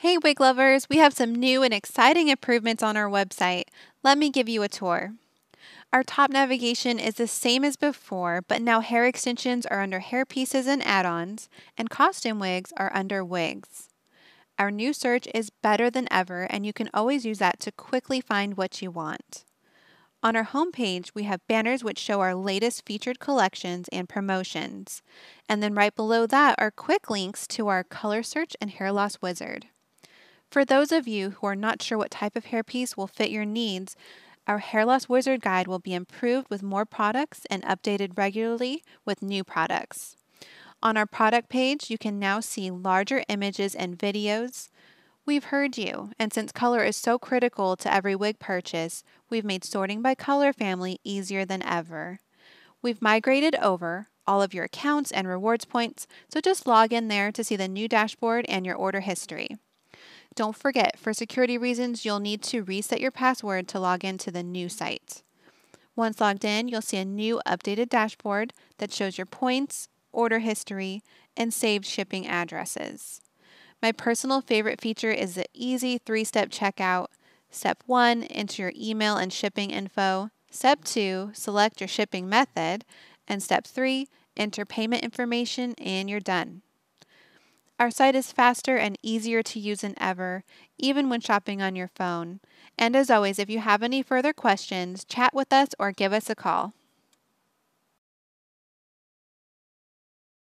Hey, wig lovers! We have some new and exciting improvements on our website. Let me give you a tour. Our top navigation is the same as before, but now hair extensions are under hair pieces and add ons, and costume wigs are under wigs. Our new search is better than ever, and you can always use that to quickly find what you want. On our homepage, we have banners which show our latest featured collections and promotions. And then right below that are quick links to our color search and hair loss wizard. For those of you who are not sure what type of hairpiece will fit your needs, our Hair Loss Wizard Guide will be improved with more products and updated regularly with new products. On our product page, you can now see larger images and videos. We've heard you, and since color is so critical to every wig purchase, we've made sorting by color family easier than ever. We've migrated over all of your accounts and rewards points, so just log in there to see the new dashboard and your order history. Don't forget, for security reasons, you'll need to reset your password to log into the new site. Once logged in, you'll see a new updated dashboard that shows your points, order history, and saved shipping addresses. My personal favorite feature is the easy three step checkout. Step one, enter your email and shipping info. Step two, select your shipping method. And step three, enter payment information and you're done. Our site is faster and easier to use than ever, even when shopping on your phone. And as always, if you have any further questions, chat with us or give us a call.